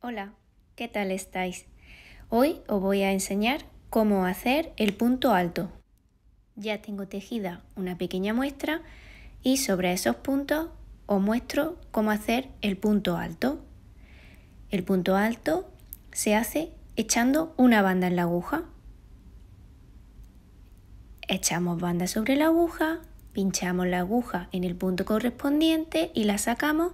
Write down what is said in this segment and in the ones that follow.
Hola, ¿qué tal estáis? Hoy os voy a enseñar cómo hacer el punto alto. Ya tengo tejida una pequeña muestra y sobre esos puntos os muestro cómo hacer el punto alto. El punto alto se hace echando una banda en la aguja. Echamos banda sobre la aguja, pinchamos la aguja en el punto correspondiente y la sacamos.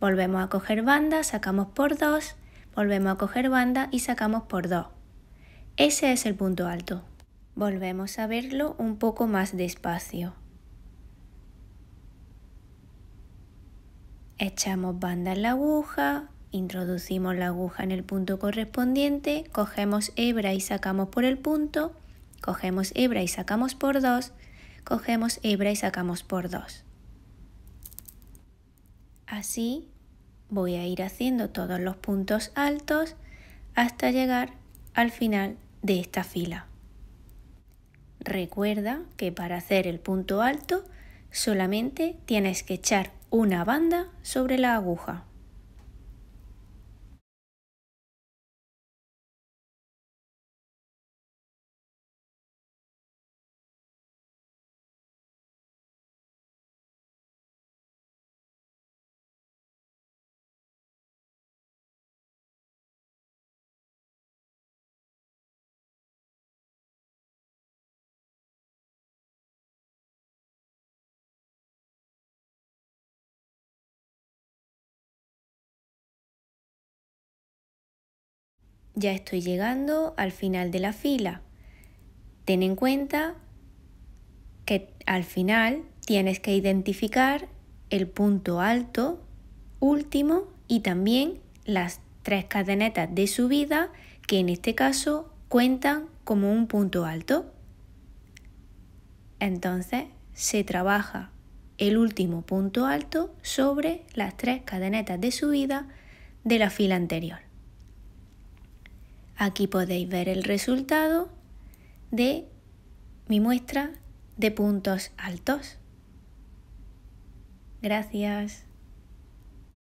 Volvemos a coger banda, sacamos por dos Volvemos a coger banda y sacamos por 2. Ese es el punto alto. Volvemos a verlo un poco más despacio. Echamos banda en la aguja, introducimos la aguja en el punto correspondiente, cogemos hebra y sacamos por el punto, cogemos hebra y sacamos por 2, cogemos hebra y sacamos por 2. Así voy a ir haciendo todos los puntos altos hasta llegar al final de esta fila. Recuerda que para hacer el punto alto solamente tienes que echar una banda sobre la aguja. ya estoy llegando al final de la fila. Ten en cuenta que al final tienes que identificar el punto alto, último y también las tres cadenetas de subida que en este caso cuentan como un punto alto. Entonces se trabaja el último punto alto sobre las tres cadenetas de subida de la fila anterior. Aquí podéis ver el resultado de mi muestra de puntos altos. Gracias.